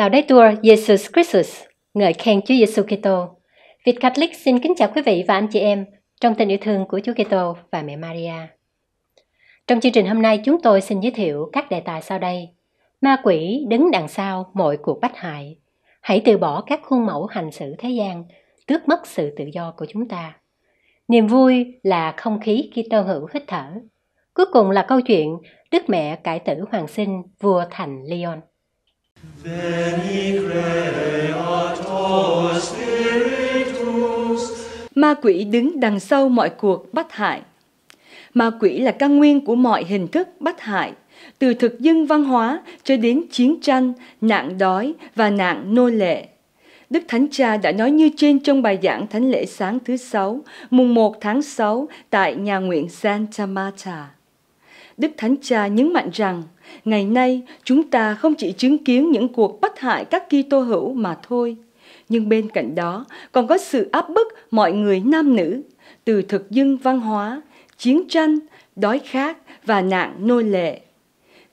Laudetur Jesus Christus, ngợi khen Chúa Giêsu Kitô. Việt Catholic xin kính chào quý vị và anh chị em trong tình yêu thương của Chúa Kitô và mẹ Maria. Trong chương trình hôm nay chúng tôi xin giới thiệu các đề tài sau đây. Ma quỷ đứng đằng sau mọi cuộc bách hại. Hãy từ bỏ các khuôn mẫu hành xử thế gian, tước mất sự tự do của chúng ta. Niềm vui là không khí Kitô hữu hít thở. Cuối cùng là câu chuyện Đức Mẹ cải tử hoàng sinh vua thành Leon. Ma quỷ đứng đằng sau mọi cuộc bắt hại. Ma quỷ là căn nguyên của mọi hình thức bắt hại, từ thực dân văn hóa cho đến chiến tranh, nạn đói và nạn nô lệ. Đức Thánh Cha đã nói như trên trong bài giảng Thánh lễ sáng thứ Sáu, mùng 1 tháng 6 tại nhà nguyện Santa Marta. Đức Thánh Cha nhấn mạnh rằng, ngày nay chúng ta không chỉ chứng kiến những cuộc bắt hại các Kitô hữu mà thôi, nhưng bên cạnh đó còn có sự áp bức mọi người nam nữ, từ thực dân văn hóa, chiến tranh, đói khát và nạn nô lệ.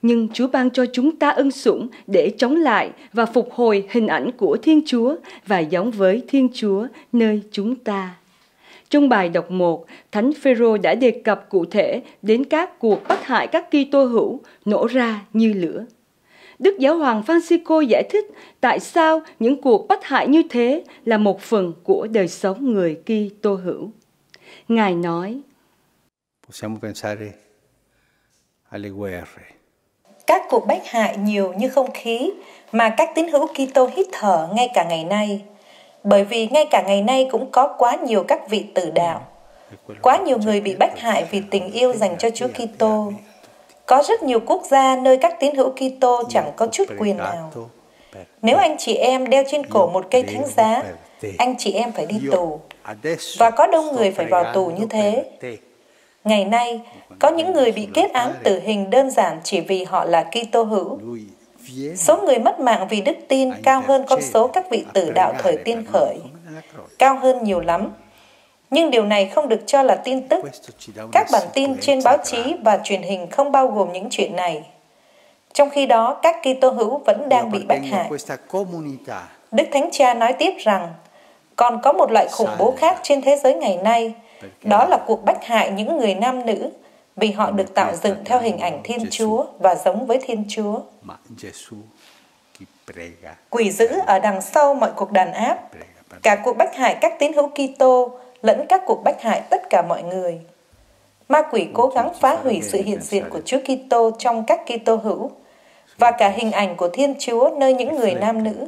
Nhưng Chúa ban cho chúng ta ân sủng để chống lại và phục hồi hình ảnh của Thiên Chúa và giống với Thiên Chúa nơi chúng ta. Trong bài đọc 1, Thánh Phêrô đã đề cập cụ thể đến các cuộc bắt hại các Kitô hữu nổ ra như lửa. Đức Giáo hoàng Francisco giải thích tại sao những cuộc bắt hại như thế là một phần của đời sống người Kitô hữu. Ngài nói: các cuộc bắt hại nhiều như không khí mà các tín hữu Kitô hít thở ngay cả ngày nay bởi vì ngay cả ngày nay cũng có quá nhiều các vị tử đạo. Quá nhiều người bị bách hại vì tình yêu dành cho Chúa Kitô. Có rất nhiều quốc gia nơi các tín hữu Kitô chẳng có chút quyền nào. Nếu anh chị em đeo trên cổ một cây thánh giá, anh chị em phải đi tù. Và có đông người phải vào tù như thế. Ngày nay, có những người bị kết án tử hình đơn giản chỉ vì họ là Kitô hữu. Số người mất mạng vì đức tin cao hơn con số các vị tử đạo thời tiên khởi, cao hơn nhiều lắm. Nhưng điều này không được cho là tin tức. Các bản tin trên báo chí và truyền hình không bao gồm những chuyện này. Trong khi đó, các Kitô hữu vẫn đang bị bách hại. Đức Thánh Cha nói tiếp rằng, còn có một loại khủng bố khác trên thế giới ngày nay, đó là cuộc bách hại những người nam nữ vì họ được tạo dựng theo hình ảnh Thiên Chúa và giống với Thiên Chúa. Quỷ dữ ở đằng sau mọi cuộc đàn áp, cả cuộc bách hại các tín hữu Kitô lẫn các cuộc bách hại tất cả mọi người. Ma quỷ cố gắng phá hủy sự hiện diện của Chúa Kitô trong các Kitô hữu và cả hình ảnh của Thiên Chúa nơi những người nam nữ.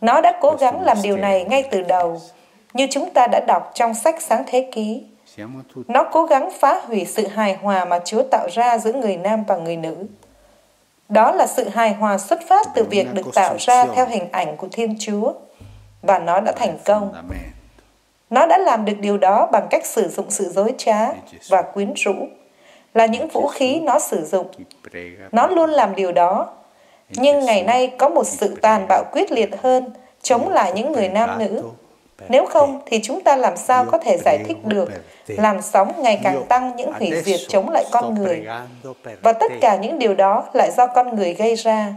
Nó đã cố gắng làm điều này ngay từ đầu, như chúng ta đã đọc trong sách Sáng Thế Ký. Nó cố gắng phá hủy sự hài hòa mà Chúa tạo ra giữa người nam và người nữ. Đó là sự hài hòa xuất phát từ việc được tạo ra theo hình ảnh của Thiên Chúa và nó đã thành công. Nó đã làm được điều đó bằng cách sử dụng sự dối trá và quyến rũ là những vũ khí nó sử dụng. Nó luôn làm điều đó. Nhưng ngày nay có một sự tàn bạo quyết liệt hơn chống lại những người nam nữ nếu không thì chúng ta làm sao có thể giải thích được làm sóng ngày càng tăng những hủy diệt chống lại con người. Và tất cả những điều đó lại do con người gây ra.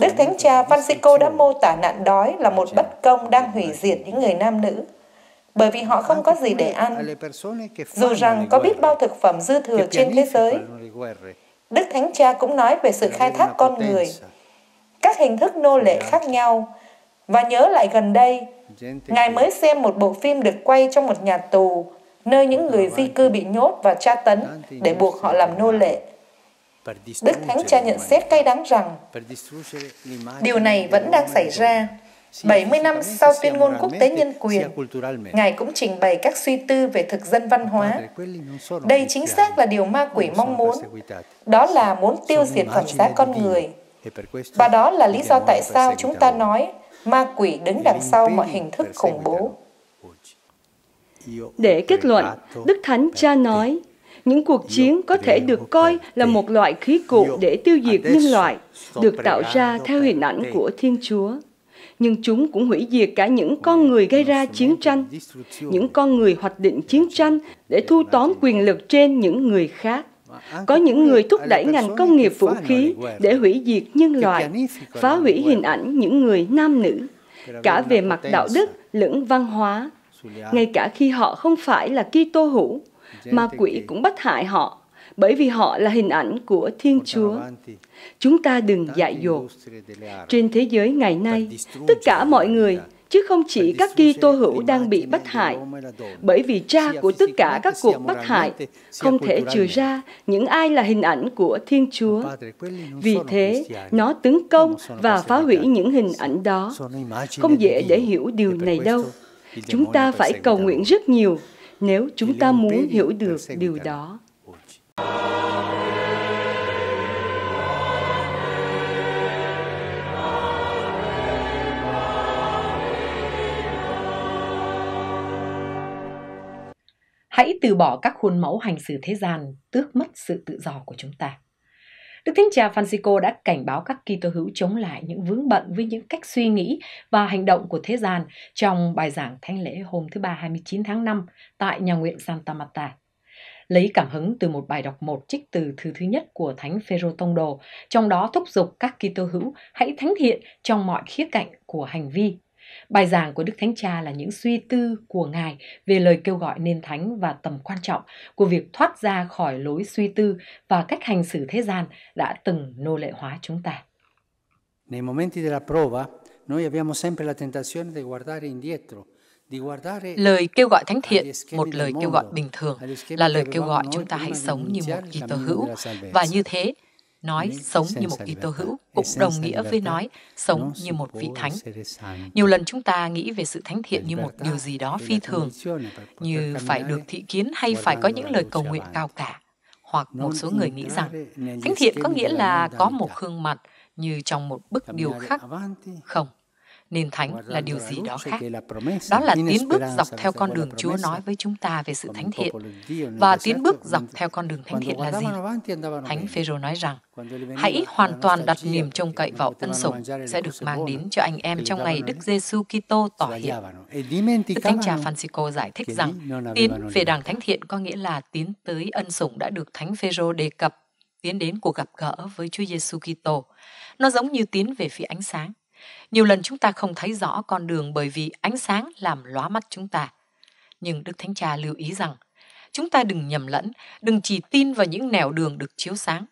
Đức Thánh Cha Francisco đã mô tả nạn đói là một bất công đang hủy diệt những người nam nữ bởi vì họ không có gì để ăn. Dù rằng có biết bao thực phẩm dư thừa trên thế giới, Đức Thánh Cha cũng nói về sự khai thác con người, các hình thức nô lệ khác nhau, và nhớ lại gần đây, Ngài mới xem một bộ phim được quay trong một nhà tù, nơi những người di cư bị nhốt và tra tấn để buộc họ làm nô lệ. Đức Thánh Cha nhận xét cay đắng rằng điều này vẫn đang xảy ra. 70 năm sau tuyên ngôn quốc tế nhân quyền, Ngài cũng trình bày các suy tư về thực dân văn hóa. Đây chính xác là điều ma quỷ mong muốn, đó là muốn tiêu diệt phẩm giá con người. E và đó là lý do tại sao chúng ta nói ma quỷ đứng đằng sau mọi hình thức khủng bố. Để kết luận, Đức Thánh Cha nói, những cuộc chiến có thể được coi là một loại khí cụ để tiêu diệt nhân loại, được tạo ra theo hình ảnh của Thiên Chúa. Nhưng chúng cũng hủy diệt cả những con người gây ra chiến tranh, những con người hoạch định chiến tranh để thu tóm quyền lực trên những người khác. Có những người thúc đẩy ngành công nghiệp vũ khí để hủy diệt nhân loại, phá hủy hình ảnh những người nam nữ, cả về mặt đạo đức lẫn văn hóa, ngay cả khi họ không phải là Kitô hữu, ma quỷ cũng bắt hại họ bởi vì họ là hình ảnh của Thiên Chúa. Chúng ta đừng dại dột. Trên thế giới ngày nay, tất cả mọi người chứ không chỉ các tô hữu đang bị bắt hại, bởi vì cha của tất cả các cuộc bắt hại không thể trừ ra những ai là hình ảnh của Thiên Chúa. Vì thế, nó tấn công và phá hủy những hình ảnh đó. Không dễ để hiểu điều này đâu. Chúng ta phải cầu nguyện rất nhiều nếu chúng ta muốn hiểu được điều đó. hãy từ bỏ các khuôn mẫu hành xử thế gian, tước mất sự tự do của chúng ta. Đức Thánh Cha Francisco đã cảnh báo các Kitô hữu chống lại những vướng bận với những cách suy nghĩ và hành động của thế gian trong bài giảng thánh lễ hôm thứ Ba 29 tháng 5 tại nhà nguyện Santa Marta. Lấy cảm hứng từ một bài đọc một trích từ thư thứ nhất của Thánh Phêrô Tông Đồ, trong đó thúc giục các Kitô hữu hãy thánh thiện trong mọi khía cạnh của hành vi Bài giảng của Đức Thánh Cha là những suy tư của Ngài về lời kêu gọi nên thánh và tầm quan trọng của việc thoát ra khỏi lối suy tư và cách hành xử thế gian đã từng nô lệ hóa chúng ta. Nei momenti della prova, noi abbiamo sempre la tentazione di guardare indietro, Lời kêu gọi thánh thiện, một lời kêu gọi bình thường, là lời kêu gọi chúng ta hãy sống như một Kitô hữu. Và như thế, Nói sống như một Kitô hữu cũng đồng nghĩa với nói sống như một vị thánh. Nhiều lần chúng ta nghĩ về sự thánh thiện như một điều gì đó phi thường, như phải được thị kiến hay phải có những lời cầu nguyện cao cả. Hoặc một số người nghĩ rằng thánh thiện có nghĩa là có một gương mặt như trong một bức điều khắc. Không, nên thánh là điều gì đó khác. Đó là tiến bước dọc theo con đường Chúa nói với chúng ta về sự thánh thiện. Và tiến bước dọc theo con đường thánh thiện là gì? Thánh Phêrô nói rằng, hãy hoàn toàn đặt niềm trông cậy vào ân sủng sẽ được mang đến cho anh em trong ngày Đức Giêsu Kitô tỏ hiện. Đức e Thánh Cha Francisco giải thích rằng, tiến về đảng thánh thiện có nghĩa là tiến tới ân sủng đã được Thánh Phêrô đề cập tiến đến cuộc gặp gỡ với Chúa Giêsu Kitô. Nó giống như tiến về phía ánh sáng, nhiều lần chúng ta không thấy rõ con đường bởi vì ánh sáng làm lóa mắt chúng ta. Nhưng Đức Thánh Cha lưu ý rằng, chúng ta đừng nhầm lẫn, đừng chỉ tin vào những nẻo đường được chiếu sáng.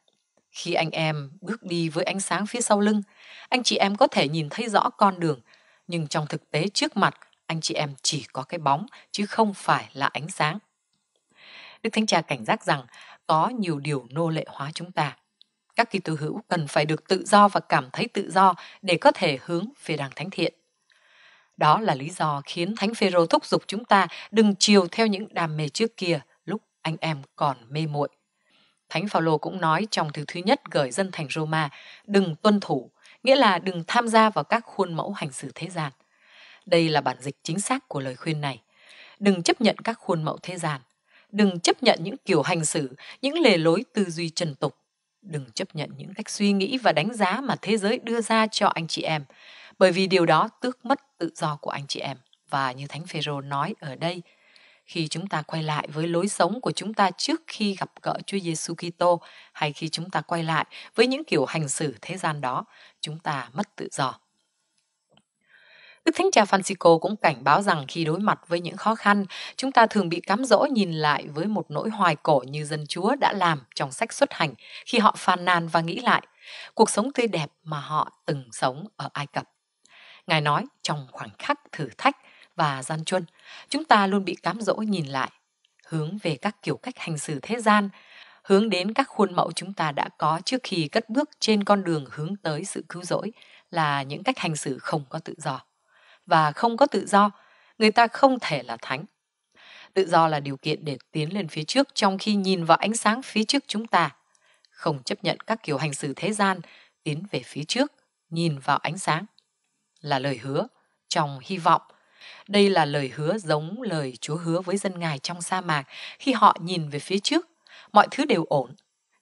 Khi anh em bước đi với ánh sáng phía sau lưng, anh chị em có thể nhìn thấy rõ con đường, nhưng trong thực tế trước mặt, anh chị em chỉ có cái bóng chứ không phải là ánh sáng. Đức Thánh Cha cảnh giác rằng có nhiều điều nô lệ hóa chúng ta các kỳ tử hữu cần phải được tự do và cảm thấy tự do để có thể hướng về đảng thánh thiện. Đó là lý do khiến Thánh Phêrô thúc giục chúng ta đừng chiều theo những đam mê trước kia lúc anh em còn mê muội. Thánh Phaolô cũng nói trong thứ thứ nhất gửi dân thành Roma, đừng tuân thủ, nghĩa là đừng tham gia vào các khuôn mẫu hành xử thế gian. Đây là bản dịch chính xác của lời khuyên này. Đừng chấp nhận các khuôn mẫu thế gian, đừng chấp nhận những kiểu hành xử, những lề lối tư duy trần tục đừng chấp nhận những cách suy nghĩ và đánh giá mà thế giới đưa ra cho anh chị em, bởi vì điều đó tước mất tự do của anh chị em. Và như Thánh Phêrô nói ở đây, khi chúng ta quay lại với lối sống của chúng ta trước khi gặp gỡ Chúa Giêsu Kitô hay khi chúng ta quay lại với những kiểu hành xử thế gian đó, chúng ta mất tự do. Đức Thánh Cha Francisco cũng cảnh báo rằng khi đối mặt với những khó khăn, chúng ta thường bị cám dỗ nhìn lại với một nỗi hoài cổ như dân chúa đã làm trong sách xuất hành khi họ phàn nàn và nghĩ lại cuộc sống tươi đẹp mà họ từng sống ở Ai Cập. Ngài nói trong khoảnh khắc thử thách và gian truân, chúng ta luôn bị cám dỗ nhìn lại, hướng về các kiểu cách hành xử thế gian, hướng đến các khuôn mẫu chúng ta đã có trước khi cất bước trên con đường hướng tới sự cứu rỗi là những cách hành xử không có tự do và không có tự do, người ta không thể là thánh. Tự do là điều kiện để tiến lên phía trước trong khi nhìn vào ánh sáng phía trước chúng ta, không chấp nhận các kiểu hành xử thế gian, tiến về phía trước, nhìn vào ánh sáng. Là lời hứa, trong hy vọng. Đây là lời hứa giống lời Chúa hứa với dân Ngài trong sa mạc khi họ nhìn về phía trước. Mọi thứ đều ổn,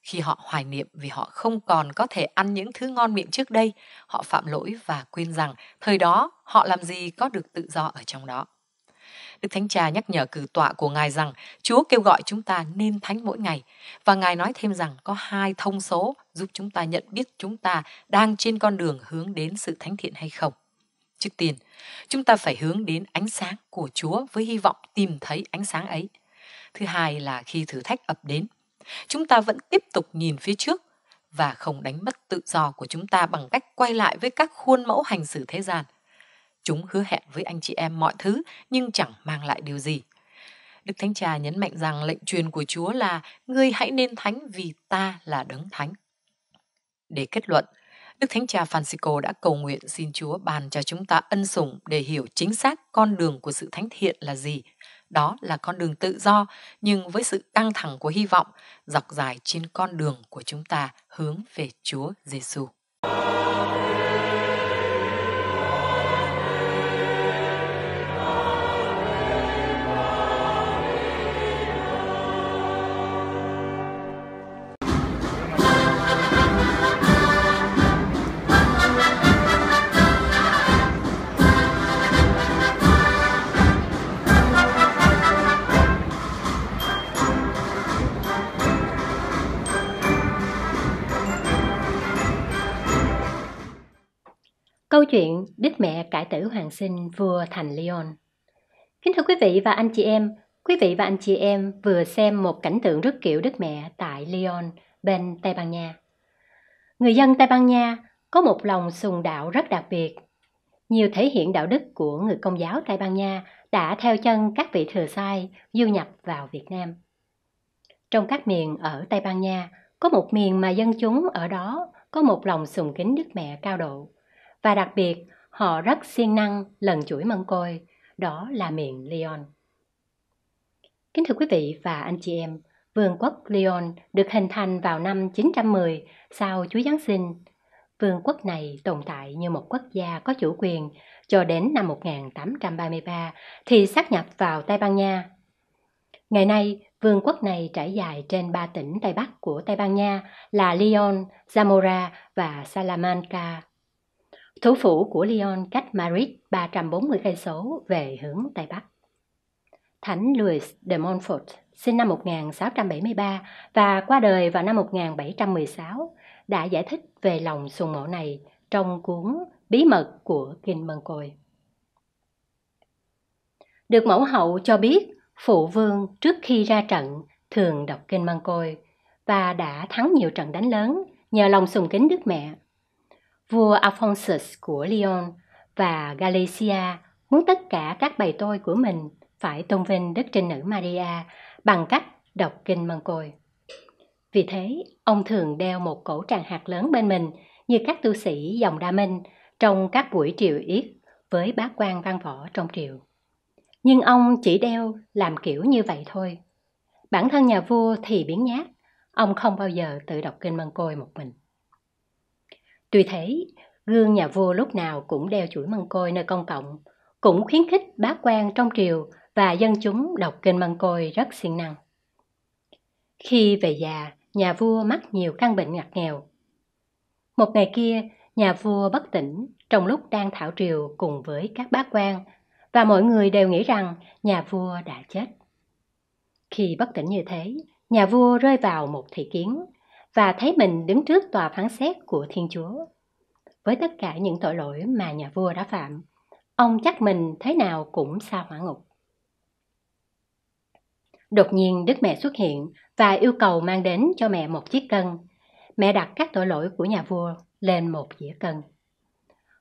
khi họ hoài niệm vì họ không còn có thể ăn những thứ ngon miệng trước đây họ phạm lỗi và quên rằng thời đó họ làm gì có được tự do ở trong đó Đức Thánh Cha nhắc nhở cử tọa của Ngài rằng Chúa kêu gọi chúng ta nên thánh mỗi ngày và Ngài nói thêm rằng có hai thông số giúp chúng ta nhận biết chúng ta đang trên con đường hướng đến sự thánh thiện hay không. Trước tiên, chúng ta phải hướng đến ánh sáng của Chúa với hy vọng tìm thấy ánh sáng ấy. Thứ hai là khi thử thách ập đến, Chúng ta vẫn tiếp tục nhìn phía trước và không đánh mất tự do của chúng ta bằng cách quay lại với các khuôn mẫu hành xử thế gian. Chúng hứa hẹn với anh chị em mọi thứ nhưng chẳng mang lại điều gì. Đức Thánh Cha nhấn mạnh rằng lệnh truyền của Chúa là ngươi hãy nên thánh vì ta là đấng thánh. Để kết luận, Đức Thánh Cha Francisco đã cầu nguyện xin Chúa bàn cho chúng ta ân sủng để hiểu chính xác con đường của sự thánh thiện là gì đó là con đường tự do nhưng với sự căng thẳng của hy vọng dọc dài trên con đường của chúng ta hướng về Chúa Giêsu. Câu chuyện Đích mẹ cải tử hoàng sinh vua thành Lyon Kính thưa quý vị và anh chị em, quý vị và anh chị em vừa xem một cảnh tượng rất kiệu Đức Mẹ tại Lyon, bên Tây Ban Nha. Người dân Tây Ban Nha có một lòng sùng đạo rất đặc biệt. Nhiều thể hiện đạo đức của người công giáo Tây Ban Nha đã theo chân các vị thừa sai du nhập vào Việt Nam. Trong các miền ở Tây Ban Nha, có một miền mà dân chúng ở đó có một lòng sùng kính Đức Mẹ cao độ. Và đặc biệt, họ rất siêng năng lần chuỗi mân côi, đó là miền Lyon. Kính thưa quý vị và anh chị em, Vương quốc Lyon được hình thành vào năm 910 sau Chúa Giáng sinh. Vương quốc này tồn tại như một quốc gia có chủ quyền cho đến năm 1833 thì xác nhập vào Tây Ban Nha. Ngày nay, vương quốc này trải dài trên ba tỉnh Tây Bắc của Tây Ban Nha là Lyon, Zamora và Salamanca. Thủ phủ của Lyon cách Madrid 340 cây số về hướng Tây Bắc. Thánh Louis de Montfort sinh năm 1673 và qua đời vào năm 1716 đã giải thích về lòng sùng mộ này trong cuốn Bí mật của Kinh Mân Côi. Được mẫu hậu cho biết, phụ vương trước khi ra trận thường đọc Kinh Mân Côi và đã thắng nhiều trận đánh lớn nhờ lòng sùng kính Đức Mẹ vua Alphonsus của Lyon và Galicia muốn tất cả các bài tôi của mình phải tôn vinh Đức Trinh Nữ Maria bằng cách đọc kinh mân côi. Vì thế, ông thường đeo một cổ tràng hạt lớn bên mình như các tu sĩ dòng Đa Minh trong các buổi triều yết với bá quan văn võ trong triều. Nhưng ông chỉ đeo làm kiểu như vậy thôi. Bản thân nhà vua thì biến nhát, ông không bao giờ tự đọc kinh mân côi một mình. Tuy thế, gương nhà vua lúc nào cũng đeo chuỗi măng côi nơi công cộng, cũng khuyến khích bá quan trong triều và dân chúng đọc kinh măng côi rất siêng năng. Khi về già, nhà vua mắc nhiều căn bệnh ngặt nghèo. Một ngày kia, nhà vua bất tỉnh trong lúc đang thảo triều cùng với các bá quan và mọi người đều nghĩ rằng nhà vua đã chết. Khi bất tỉnh như thế, nhà vua rơi vào một thị kiến và thấy mình đứng trước tòa phán xét của Thiên Chúa. Với tất cả những tội lỗi mà nhà vua đã phạm, ông chắc mình thế nào cũng xa hỏa ngục. Đột nhiên Đức Mẹ xuất hiện và yêu cầu mang đến cho mẹ một chiếc cân. Mẹ đặt các tội lỗi của nhà vua lên một dĩa cân.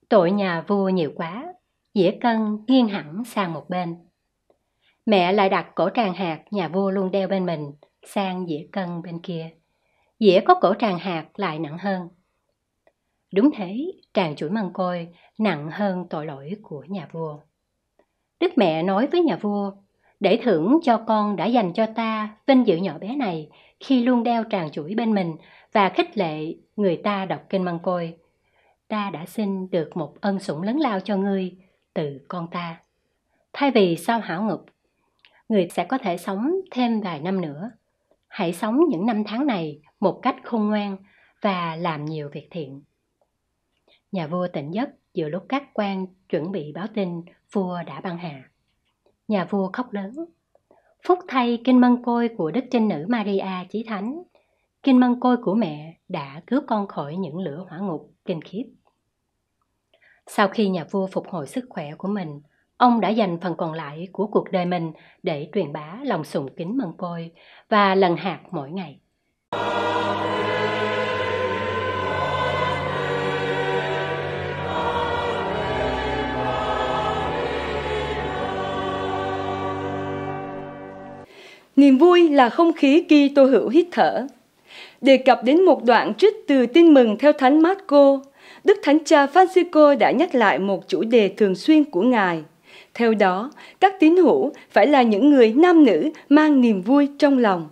Tội nhà vua nhiều quá, dĩa cân nghiêng hẳn sang một bên. Mẹ lại đặt cổ tràng hạt nhà vua luôn đeo bên mình sang dĩa cân bên kia dĩa có cổ tràng hạt lại nặng hơn. Đúng thế, tràng chuỗi măng côi nặng hơn tội lỗi của nhà vua. Đức mẹ nói với nhà vua, để thưởng cho con đã dành cho ta vinh dự nhỏ bé này khi luôn đeo tràng chuỗi bên mình và khích lệ người ta đọc kinh măng côi. Ta đã xin được một ân sủng lớn lao cho ngươi từ con ta. Thay vì sao hảo ngục, người sẽ có thể sống thêm vài năm nữa. Hãy sống những năm tháng này một cách khôn ngoan và làm nhiều việc thiện. Nhà vua tỉnh giấc giữa lúc các quan chuẩn bị báo tin vua đã băng hà. Nhà vua khóc lớn. Phúc thay kinh mân côi của đức trinh nữ Maria Chí Thánh. Kinh mân côi của mẹ đã cứu con khỏi những lửa hỏa ngục kinh khiếp. Sau khi nhà vua phục hồi sức khỏe của mình, ông đã dành phần còn lại của cuộc đời mình để truyền bá lòng sùng kính mân côi và lần hạt mỗi ngày. Niềm vui là không khí khi tô hữu hít thở. Đề cập đến một đoạn trích từ tin mừng theo Thánh Marco, Đức Thánh Cha Francisco đã nhắc lại một chủ đề thường xuyên của Ngài. Theo đó, các tín hữu phải là những người nam nữ mang niềm vui trong lòng.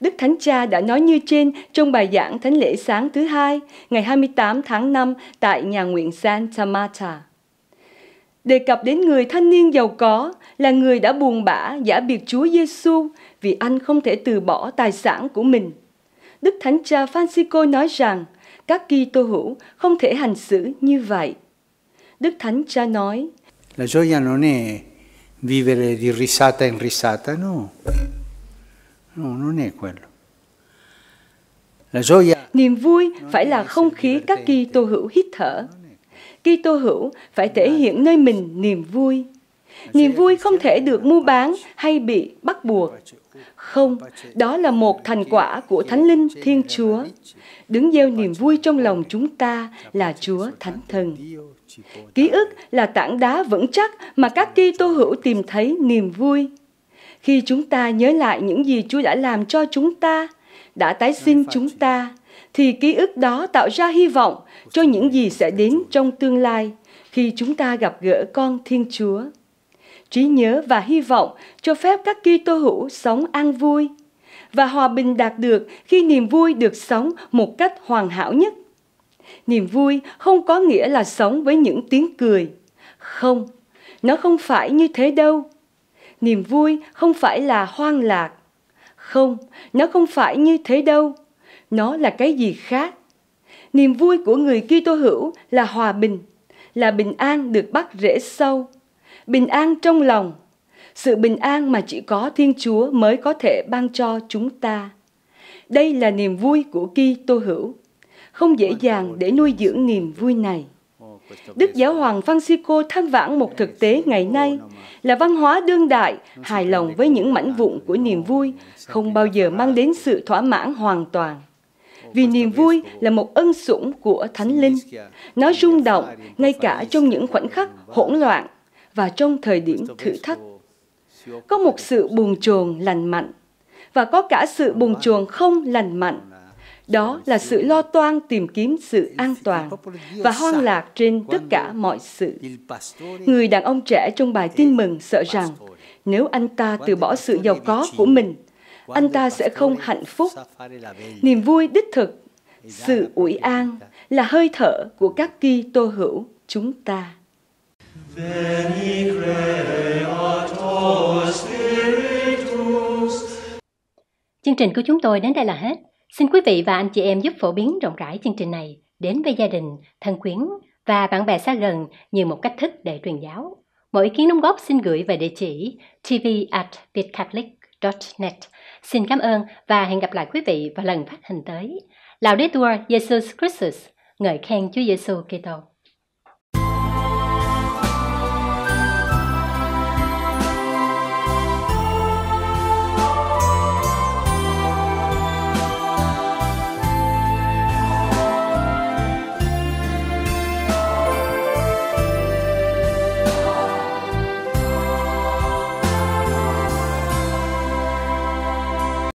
Đức Thánh Cha đã nói như trên trong bài giảng Thánh lễ sáng thứ hai, ngày 28 tháng 5 tại nhà nguyện Santa Marta. Đề cập đến người thanh niên giàu có là người đã buồn bã giả biệt Chúa Giêsu vì anh không thể từ bỏ tài sản của mình. Đức Thánh Cha Francisco nói rằng các Kitô hữu không thể hành xử như vậy. Đức Thánh Cha nói: La gioia non è vivere di risata in risata, no. No, non è quello. Niềm vui phải là không khí các kỳ tô hữu hít thở. Kỳ tô hữu phải thể hiện nơi mình niềm vui. Niềm vui không thể được mua bán hay bị bắt buộc. Không, đó là một thành quả của Thánh Linh Thiên Chúa. Đứng gieo niềm vui trong lòng chúng ta là Chúa Thánh Thần. Ký ức là tảng đá vững chắc mà các tô hữu tìm thấy niềm vui khi chúng ta nhớ lại những gì Chúa đã làm cho chúng ta, đã tái sinh chúng ta, thì ký ức đó tạo ra hy vọng cho những gì sẽ đến trong tương lai khi chúng ta gặp gỡ con Thiên Chúa. Trí nhớ và hy vọng cho phép các Kitô hữu sống an vui và hòa bình đạt được khi niềm vui được sống một cách hoàn hảo nhất. Niềm vui không có nghĩa là sống với những tiếng cười. Không, nó không phải như thế đâu niềm vui không phải là hoang lạc. Không, nó không phải như thế đâu. Nó là cái gì khác. Niềm vui của người Kitô hữu là hòa bình, là bình an được bắt rễ sâu, bình an trong lòng, sự bình an mà chỉ có Thiên Chúa mới có thể ban cho chúng ta. Đây là niềm vui của Kitô hữu. Không dễ dàng để nuôi dưỡng niềm vui này. Đức Giáo hoàng Francisco than vãn một thực tế ngày nay là văn hóa đương đại hài lòng với những mảnh vụn của niềm vui không bao giờ mang đến sự thỏa mãn hoàn toàn. Vì niềm vui là một ân sủng của Thánh Linh. Nó rung động ngay cả trong những khoảnh khắc hỗn loạn và trong thời điểm thử thách. Có một sự buồn chồn lành mạnh và có cả sự buồn chồn không lành mạnh đó là sự lo toan tìm kiếm sự an toàn và hoang lạc trên tất cả mọi sự. Người đàn ông trẻ trong bài tin mừng sợ rằng nếu anh ta từ bỏ sự giàu có của mình, anh ta sẽ không hạnh phúc. Niềm vui đích thực, sự ủi an là hơi thở của các Kitô hữu chúng ta. Chương trình của chúng tôi đến đây là hết. Xin quý vị và anh chị em giúp phổ biến rộng rãi chương trình này đến với gia đình, thân quyến và bạn bè xa gần như một cách thức để truyền giáo. Mọi ý kiến đóng góp xin gửi về địa chỉ tv at vietcatholic.net. Xin cảm ơn và hẹn gặp lại quý vị vào lần phát hình tới. Lào Đế Tour Jesus Christus, ngợi khen Chúa Giêsu Kitô.